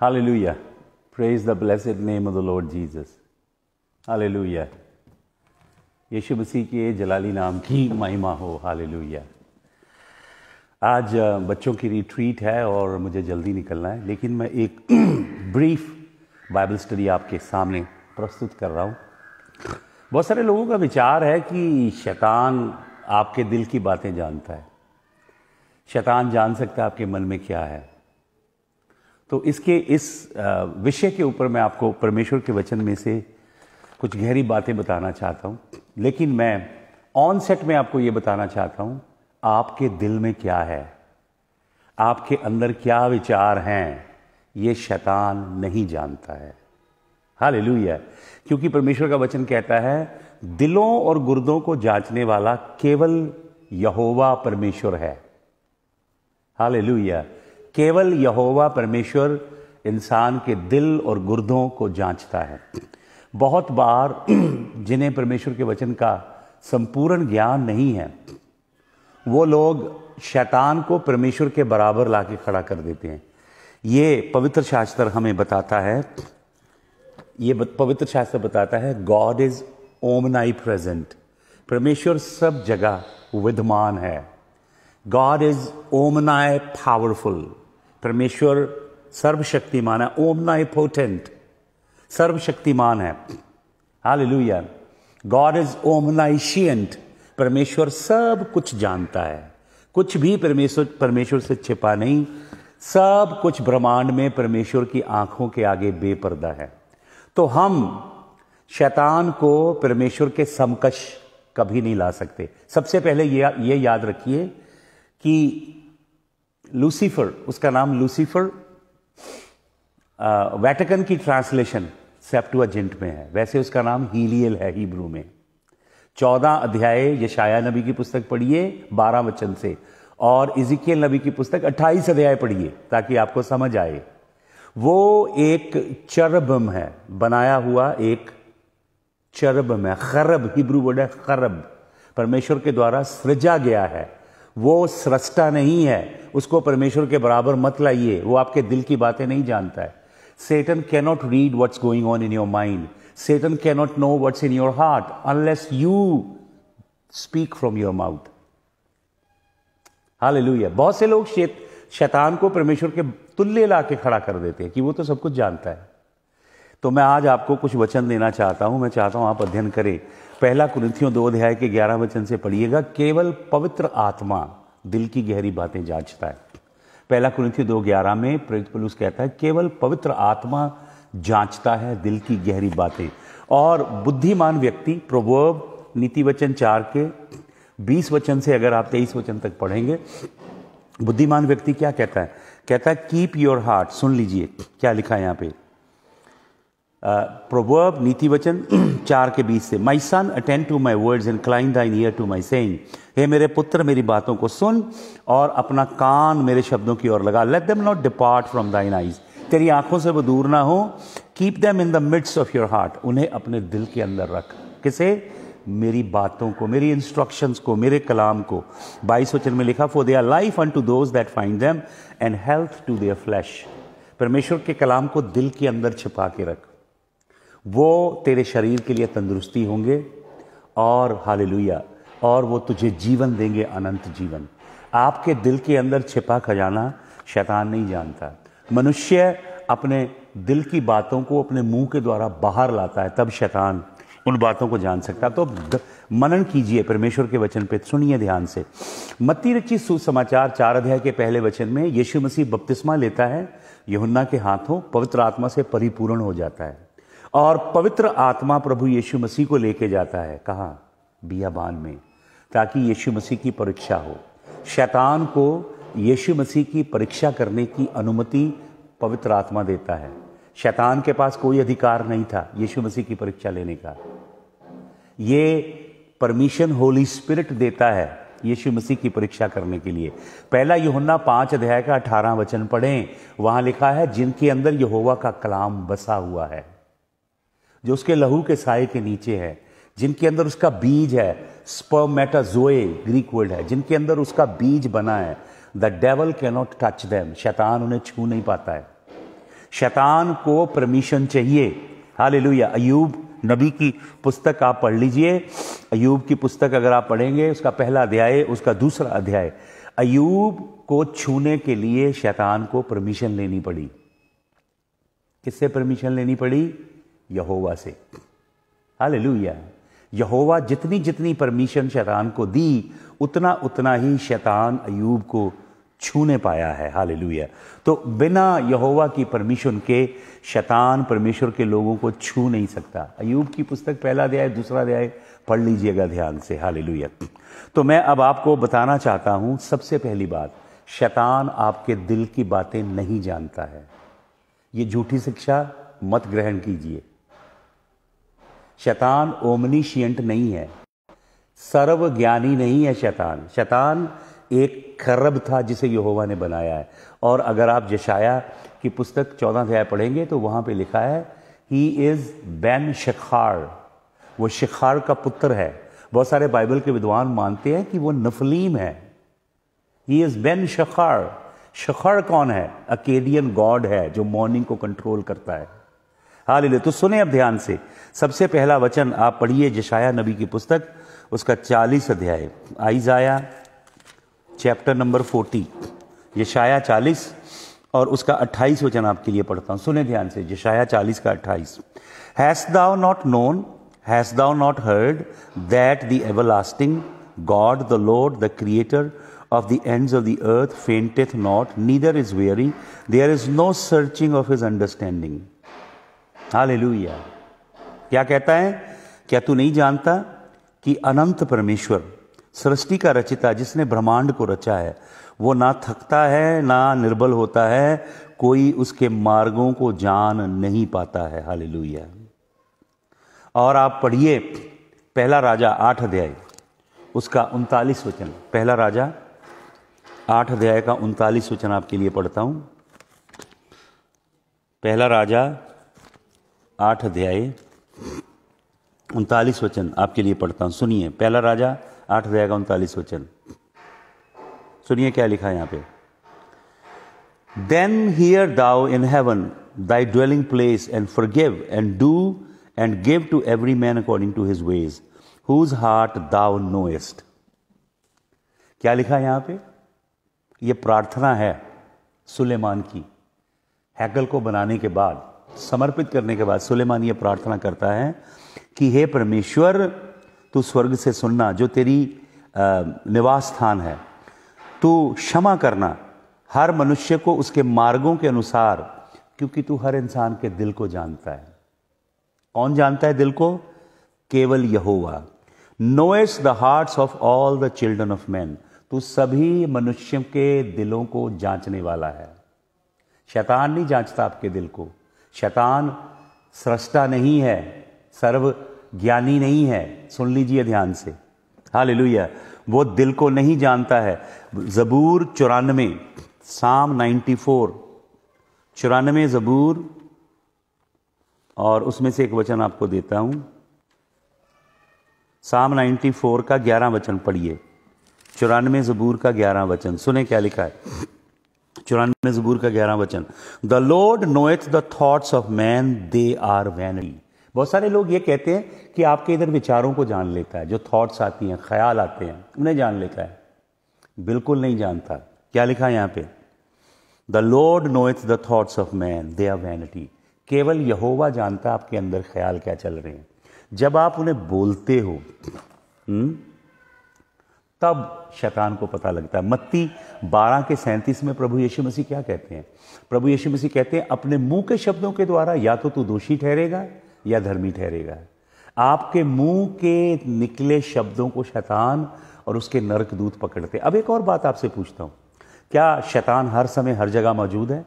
Hallelujah. Praise the blessed name of the Lord Jesus. Hallelujah. Yeshu Masih uh, के जलाली नाम की महिमा हो हालेलुया आज बच्चों की रिट्रीट है और मुझे जल्दी निकलना है लेकिन मैं एक ब्रीफ बाइबल स्टडी आपके सामने प्रस्तुत कर रहा हूँ बहुत सारे लोगों का विचार है कि शैतान आपके दिल की बातें जानता है शैतान जान सकता है आपके मन में क्या है तो इसके इस विषय के ऊपर मैं आपको परमेश्वर के वचन में से कुछ गहरी बातें बताना चाहता हूँ लेकिन मैं ऑन सेट में आपको ये बताना चाहता हूँ आपके दिल में क्या है आपके अंदर क्या विचार हैं ये शैतान नहीं जानता है हाल क्योंकि परमेश्वर का वचन कहता है दिलों और गुर्दों को जांचने वाला केवल यहोवा परमेश्वर है हाल केवल यहोवा परमेश्वर इंसान के दिल और गुर्दों को जांचता है बहुत बार जिन्हें परमेश्वर के वचन का संपूर्ण ज्ञान नहीं है वो लोग शैतान को परमेश्वर के बराबर ला खड़ा कर देते हैं ये पवित्र शास्त्र हमें बताता है ये पवित्र शास्त्र बताता है गॉड इज़ ओमनाई प्रेजेंट परमेश्वर सब जगह विद्यमान है गॉड इज़ ओमनाई पावरफुल परमेश्वर सर्वशक्तिमान है ओम ही पोटेंट सर्वशक्तिमान है हालेलुया गॉड इज नाइशियंट परमेश्वर सब कुछ जानता है कुछ भी परमेश्वर परमेश्वर से छिपा नहीं सब कुछ ब्रह्मांड में परमेश्वर की आंखों के आगे बेपर्दा है तो हम शैतान को परमेश्वर के समकश कभी नहीं ला सकते सबसे पहले ये ये याद रखिए कि लूसीफर उसका नाम लूसीफर वैटिकन की ट्रांसलेशन सेप्टुआजेंट में है वैसे उसका नाम हीलियल है हिब्रू में चौदह अध्याय यशाया नबी की पुस्तक पढ़िए बारह वचन से और इजिकियल नबी की पुस्तक अट्ठाईस अध्याय पढ़िए ताकि आपको समझ आए वो एक चरबम है बनाया हुआ एक चरबम है खरब हिब्रू वर्ड है खरब परमेश्वर के द्वारा सृजा गया है वो सृष्टा नहीं है उसको परमेश्वर के बराबर मत लाइए वो आपके दिल की बातें नहीं जानता है Satan cannot read what's going on in your mind Satan cannot know what's in your heart unless you speak from your mouth हाल बहुत से लोग शैतान को परमेश्वर के तुल्य ला के खड़ा कर देते हैं कि वो तो सब कुछ जानता है तो मैं आज आपको कुछ वचन देना चाहता हूं मैं चाहता हूं आप अध्ययन करें पहला कुरिथियों दो अध्याय के ग्यारह वचन से पढ़िएगा केवल पवित्र आत्मा दिल की गहरी बातें जांचता है पहला कुरिथियों दो ग्यारह में प्रेरित पुलुष कहता है केवल पवित्र आत्मा जांचता है दिल की गहरी बातें और बुद्धिमान व्यक्ति प्रवोभ नीति वचन चार के बीस वचन से अगर आप तेईस वचन तक पढ़ेंगे बुद्धिमान व्यक्ति क्या कहता है कहता है कीप योर हार्ट सुन लीजिए क्या लिखा है यहाँ पे प्रोवर्ब नीति वचन चार के बीच से my son attend to my words and incline thine ear to my sayings हे मेरे पुत्र मेरी बातों को सुन और अपना कान मेरे शब्दों की ओर लगा let them not depart from thine eyes तेरी आंखों से वो दूर ना हो keep them in the midst of your heart उन्हें अपने दिल के अंदर रख किसे मेरी बातों को मेरी इंस्ट्रक्शंस को मेरे कलाम को बाईस वचन में लिखा for they are life and to those that find them and health to their flesh परमेश्वर के कलाम को दिल के अंदर छिपा के रख वो तेरे शरीर के लिए तंदुरुस्ती होंगे और हालेलुया और वो तुझे जीवन देंगे अनंत जीवन आपके दिल के अंदर छिपा खजाना शैतान नहीं जानता मनुष्य अपने दिल की बातों को अपने मुंह के द्वारा बाहर लाता है तब शैतान उन बातों को जान सकता तो मनन कीजिए परमेश्वर के वचन पे सुनिए ध्यान से मत्ती रची सुसमाचार चार अध्याय के पहले वचन में यीशु मसीह बपतिस्मा लेता है यहुन्ना के हाथों पवित्र आत्मा से परिपूर्ण हो जाता है और पवित्र आत्मा प्रभु यीशु मसीह को लेके जाता है कहाँ बियाबान में ताकि यीशु मसीह की परीक्षा हो शैतान को यीशु मसीह की परीक्षा करने की अनुमति पवित्र आत्मा देता है शैतान के पास कोई अधिकार नहीं था यीशु मसीह की परीक्षा लेने का ये परमिशन होली स्पिरिट देता है यीशु मसीह की परीक्षा करने के लिए पहला यहुन्ना पांच अध्याय का अठारह वचन पढ़ें वहां लिखा है जिनके अंदर यहोवा का कलाम बसा हुआ है जो उसके लहू के साय के नीचे है जिनके अंदर उसका बीज है स्पर्मेटाजोए ग्रीक वर्ड है जिनके अंदर उसका बीज बना है the devil can not touch them शैतान उन्हें छू नहीं पाता है शैतान को परमिशन चाहिए हाल अयूब नबी की पुस्तक आप पढ़ लीजिए अयूब की पुस्तक अगर आप पढ़ेंगे उसका पहला अध्याय उसका दूसरा अध्याय अयूब को छूने के लिए शैतान को परमिशन लेनी पड़ी किससे परमिशन लेनी पड़ी यहोवा से हालेलुया यहोवा जितनी जितनी परमिशन शैतान को दी उतना उतना ही शैतान अयूब को छूने पाया है हालेलुया तो बिना यहोवा की परमिशन के शैतान परमेश्वर के लोगों को छू नहीं सकता अयूब की पुस्तक पहला अध्याय दूसरा अध्याय पढ़ लीजिएगा ध्यान से हालेलुया तो मैं अब आपको बताना चाहता हूं सबसे पहली बात शैतान आपके दिल की बातें नहीं जानता है ये झूठी शिक्षा मत ग्रहण कीजिए शैतान ओमनीशियंट नहीं है सर्वज्ञानी नहीं है शैतान शैतान एक खरब था जिसे यहोवा ने बनाया है और अगर आप जशाया की पुस्तक चौदह अध्याय पढ़ेंगे तो वहां पे लिखा है ही इज़ बैन शिखार वो शिखार का पुत्र है बहुत सारे बाइबल के विद्वान मानते हैं कि वो नफलीम है ही इज़ बैन शिखार शखार कौन है अकेडियन गॉड है जो मॉर्निंग को कंट्रोल करता है हाल तो सुने अब ध्यान से सबसे पहला वचन आप पढ़िए जशाया नबी की पुस्तक उसका चालीस अध्याय जाया चैप्टर नंबर फोर्टी यशाया चालीस और उसका अट्ठाईस वचन आपके लिए पढ़ता हूँ सुने ध्यान से जशाया चालीस का अट्ठाईस hast thou not known hast thou not heard that the everlasting God the Lord the creator of the end of the earth fainteth not neither is weary. There is no searching of his understanding hallelujah क्या कहता है क्या तू नहीं जानता कि अनंत परमेश्वर सृष्टि का रचिता जिसने ब्रह्मांड को रचा है वो ना थकता है ना निर्बल होता है कोई उसके मार्गों को जान नहीं पाता है हालेलुया और आप पढ़िए पहला राजा आठ अध्याय उसका उनतालीस वचन पहला राजा आठ अध्याय का उनतालीस वचन आपके लिए पढ़ता हूं पहला राजा आठ अध्याय उनतालीस वचन आपके लिए पढ़ता हूँ सुनिए पहला राजा आठ अध्याय का उनतालीस वचन सुनिए क्या लिखा है यहाँ पे then hear thou in thy dwelling place and forgive and do and give to every man according to his ways whose heart thou knowest क्या लिखा है यहां पे ये प्रार्थना है सुलेमान की हैकल को बनाने के बाद समर्पित करने के बाद सुलेमान ये प्रार्थना करता है कि हे परमेश्वर तू स्वर्ग से सुनना जो तेरी निवास स्थान है तू क्षमा करना हर मनुष्य को उसके मार्गों के अनुसार क्योंकि तू हर इंसान के दिल को जानता है कौन जानता है दिल को केवल यहोवा knows the hearts of all the children of man तू सभी मनुष्य के दिलों को जांचने वाला है शैतान नहीं जांचता आपके दिल को शैतान सृष्टा नहीं है सर्व ज्ञानी नहीं है सुन लीजिए ध्यान से लुया वो दिल को नहीं जानता है ज़बूर चौरानवे साम 94 फोर चौरानवे ज़बूर और उसमें से एक वचन आपको देता हूं साम 94 का ग्यारह वचन पढ़िए चौरानवे ज़बूर का ग्यारह वचन सुने क्या लिखा है चौरानवे जबूर का ग्यारह वचन the lord knoweth the thoughts of man they are vainly बहुत सारे लोग ये कहते हैं कि आपके इधर विचारों को जान लेता है जो थॉट्स आती हैं ख्याल आते हैं उन्हें जान लेता है बिल्कुल नहीं जानता क्या लिखा है यहाँ पे the lord knoweth the thoughts of man they are vanity केवल यहोवा जानता आपके अंदर ख्याल क्या चल रहे हैं जब आप उन्हें बोलते हो हुँ? हम्म, तब शैतान को पता लगता है मत्ती बारह के सैंतीस में प्रभु यीशु मसीह क्या कहते हैं प्रभु यीशु मसीह कहते हैं अपने मुंह के शब्दों के द्वारा या तो तू दोषी ठहरेगा या धर्मी ठहरेगा आपके मुंह के निकले शब्दों को शैतान और उसके नरक दूत पकड़ते अब एक और बात आपसे पूछता हूं क्या शैतान हर समय हर जगह मौजूद है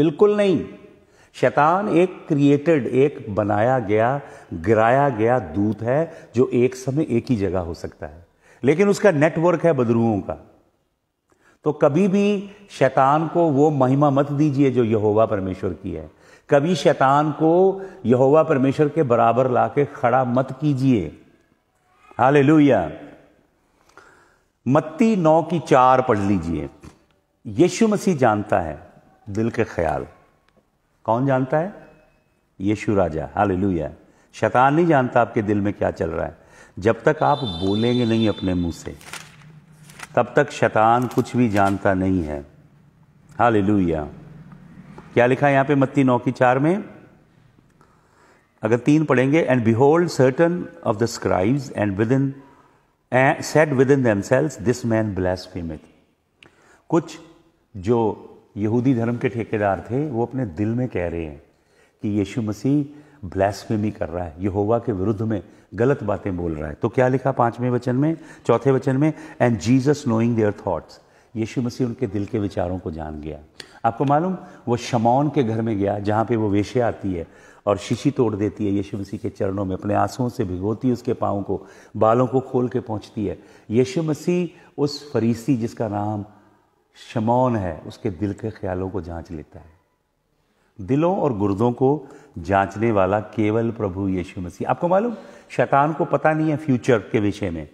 बिल्कुल नहीं शैतान एक क्रिएटेड एक बनाया गया गिराया गया दूत है जो एक समय एक ही जगह हो सकता है लेकिन उसका नेटवर्क है बदरुओं का तो कभी भी शैतान को वो महिमा मत दीजिए जो यहोवा परमेश्वर की है कभी शैतान को यहोवा परमेश्वर के बराबर लाके खड़ा मत कीजिए हाले मत्ती नौ की चार पढ़ लीजिए यीशु मसीह जानता है दिल के ख्याल कौन जानता है यीशु राजा हाले शैतान नहीं जानता आपके दिल में क्या चल रहा है जब तक आप बोलेंगे नहीं अपने मुंह से तब तक शैतान कुछ भी जानता नहीं है हाल क्या लिखा है यहाँ पे मत्ती नौ की चार में अगर तीन पढ़ेंगे and behold certain of the scribes and within said within themselves this man bless कुछ जो यहूदी धर्म के ठेकेदार थे वो अपने दिल में कह रहे हैं कि यीशु मसीह ब्लैसफेमी कर रहा है यहोवा के विरुद्ध में गलत बातें बोल रहा है तो क्या लिखा पांचवें वचन में चौथे वचन में and Jesus knowing their thoughts यीशु मसीह उनके दिल के विचारों को जान गया आपको मालूम वो शमौन के घर में गया जहाँ पे वो वेशे आती है और शीशी तोड़ देती है यीशु मसीह के चरणों में अपने आंसुओं से भिगोती है उसके पाँव को बालों को खोल के पहुँचती है यीशु मसीह उस फरीसी जिसका नाम शमौन है उसके दिल के ख्यालों को जांच लेता है दिलों और गुर्दों को जांचने वाला केवल प्रभु यीशु मसीह आपको मालूम शैतान को पता नहीं है फ्यूचर के विषय में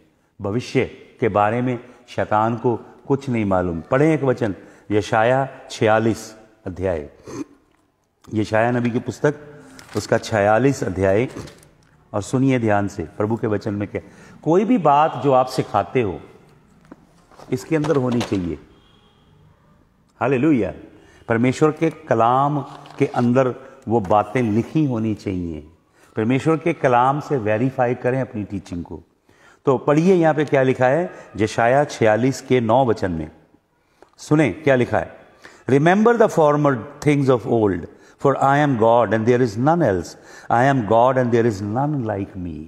भविष्य के बारे में शैतान को कुछ नहीं मालूम पढ़ें एक वचन यशाया छियालीस अध्याय यशाया नबी की पुस्तक उसका छियालीस अध्याय और सुनिए ध्यान से प्रभु के वचन में क्या कोई भी बात जो आप सिखाते हो इसके अंदर होनी चाहिए हालेलुया परमेश्वर के कलाम के अंदर वो बातें लिखी होनी चाहिए परमेश्वर के कलाम से वेरीफाई करें अपनी टीचिंग को तो पढ़िए यहाँ पे क्या लिखा है जशाया 46 के नौ वचन में सुने क्या लिखा है remember the former things of old for I am God and there is none else I am God and there is none like me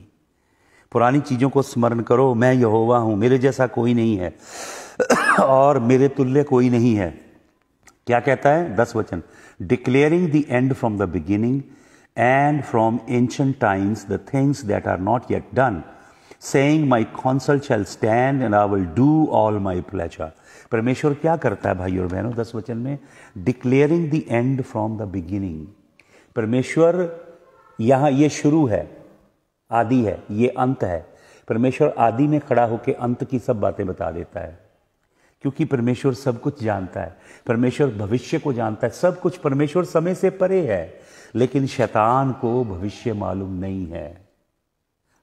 पुरानी चीज़ों को स्मरण करो मैं यहोवा हूँ मेरे जैसा कोई नहीं है और मेरे तुल्य कोई नहीं है क्या कहता है दस वचन declaring the end from the beginning and from ancient times the things that are not yet done saying my counsel shall stand and I will do all my pleasure परमेश्वर क्या करता है भाई और बहनों दस वचन में declaring the end from the beginning परमेश्वर यहां ये शुरू है आदि है ये अंत है परमेश्वर आदि में खड़ा होकर अंत की सब बातें बता देता है क्योंकि परमेश्वर सब कुछ जानता है परमेश्वर भविष्य को जानता है सब कुछ परमेश्वर समय से परे है लेकिन शैतान को भविष्य मालूम नहीं है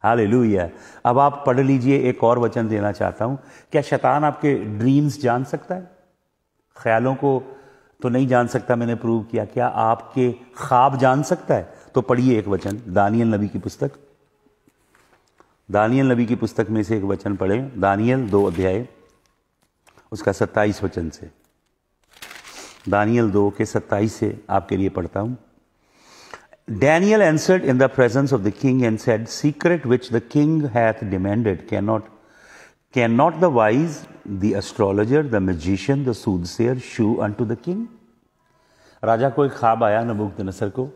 हालेलुया अब आप पढ़ लीजिए एक और वचन देना चाहता हूं क्या शैतान आपके ड्रीम्स जान सकता है ख्यालों को तो नहीं जान सकता मैंने प्रूव किया क्या आपके ख्वाब जान सकता है तो पढ़िए एक वचन दानियल नबी की पुस्तक दानियल नबी की पुस्तक में से एक वचन पढ़े दानियल दो अध्याय उसका सत्ताईस वचन से दानियल दो के सत्ताईस से आपके लिए पढ़ता हूं Daniel answered in the presence of the king and said secret which the king hath demanded can not can not the wise the astrologer the magician the soothsayer show unto the king राजा को एक ख्वाब आया नबुक नसर को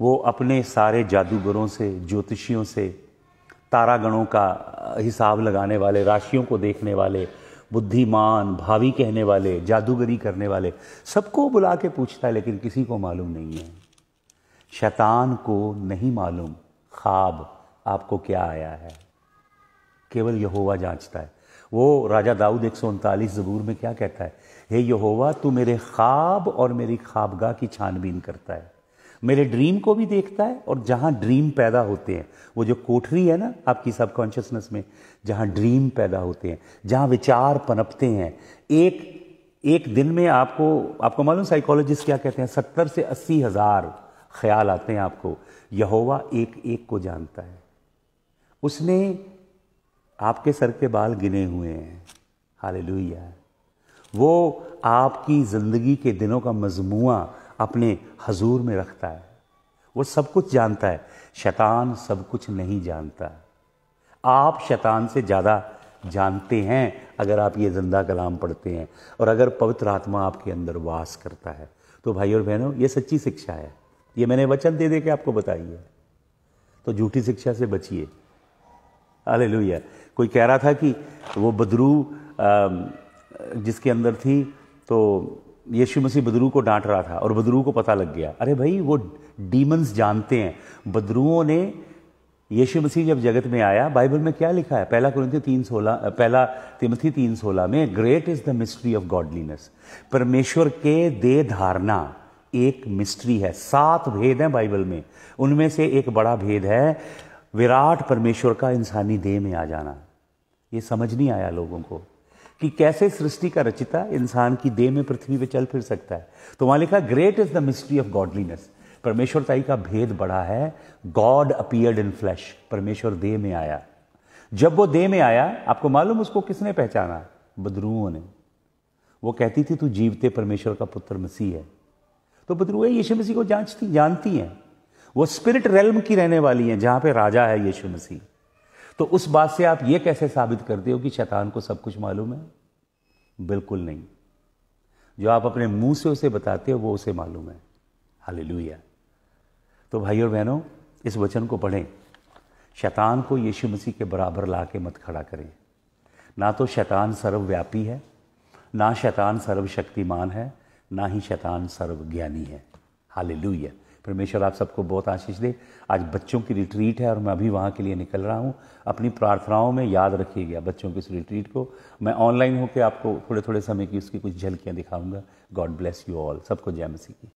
वो अपने सारे जादूगरों से ज्योतिषियों से तारागणों का हिसाब लगाने वाले राशियों को देखने वाले बुद्धिमान भावी कहने वाले जादूगरी करने वाले सबको बुला के पूछता है लेकिन किसी को मालूम नहीं है शैतान को नहीं मालूम ख्वाब आपको क्या आया है केवल यहोवा जांचता है वो राजा दाऊद एक सौ उनतालीस ज़बूर में क्या कहता है हे यहोवा तू मेरे ख्वाब और मेरी ख्वाबगाह की छानबीन करता है मेरे ड्रीम को भी देखता है और जहाँ ड्रीम पैदा होते हैं वो जो कोठरी है ना आपकी सबकॉन्शियसनेस में जहाँ ड्रीम पैदा होते हैं जहाँ विचार पनपते हैं एक एक दिन में आपको आपको मालूम साइकोलॉजिस्ट क्या कहते हैं सत्तर से अस्सी हज़ार ख्याल आते हैं आपको यहोवा एक एक को जानता है उसने आपके सर के बाल गिने हुए हैं हाल वो आपकी ज़िंदगी के दिनों का मजमुआ अपने हजूर में रखता है वो सब कुछ जानता है शैतान सब कुछ नहीं जानता आप शैतान से ज़्यादा जानते हैं अगर आप ये जिंदा कलाम पढ़ते हैं और अगर पवित्र आत्मा आपके अंदर वास करता है तो भाई और बहनों ये सच्ची शिक्षा है ये मैंने वचन दे दे के आपको बताई है तो झूठी शिक्षा से बचिए अले कोई कह रहा था कि वो बदरू जिसके अंदर थी तो यीशु मसीह बदरू को डांट रहा था और बदरू को पता लग गया अरे भाई वो डीमंस जानते हैं बदरुओं ने यीशु मसीह जब जगत में आया बाइबल में क्या लिखा है पहला कुरिंथी तीन सोलह पहला तिमथी तीन सोलह में great is the mystery of godliness परमेश्वर के दे धारणा एक मिस्ट्री है सात भेद हैं बाइबल में उनमें से एक बड़ा भेद है विराट परमेश्वर का इंसानी देह में आ जाना ये समझ नहीं आया लोगों को कि कैसे सृष्टि का रचिता इंसान की देह में पृथ्वी पर चल फिर सकता है तो वहां लिखा great is the mystery of godliness परमेश्वरताई का भेद बड़ा है गॉड अपियर्ड इन फ्लैश परमेश्वर देह में आया जब वो देह में आया आपको मालूम उसको किसने पहचाना बदरुओं ने वो कहती थी तू जीवते परमेश्वर का पुत्र मसीह है तो बदरुए यीशु मसीह को जांचती जानती हैं वो स्पिरिट रेलम की रहने वाली हैं जहां पे राजा है यीशु मसीह तो उस बात से आप ये कैसे साबित करते हो कि शैतान को सब कुछ मालूम है बिल्कुल नहीं जो आप अपने मुंह से उसे बताते हो वो उसे मालूम है हालेलुया तो भाई और बहनों इस वचन को पढ़ें शैतान को यीशु मसीह के बराबर ला के मत खड़ा करें ना तो शैतान सर्वव्यापी है ना शैतान सर्वशक्तिमान है ना ही शैतान सर्वज्ञानी है हालेलुया परमेश्वर आप सबको बहुत आशीष दे आज बच्चों की रिट्रीट है और मैं अभी वहाँ के लिए निकल रहा हूँ अपनी प्रार्थनाओं में याद रखिएगा बच्चों की इस रिट्रीट को मैं ऑनलाइन होकर आपको थोड़े थोड़े समय की उसकी कुछ झलकियाँ दिखाऊंगा गॉड ब्लेस यू ऑल सबको जय मसीह की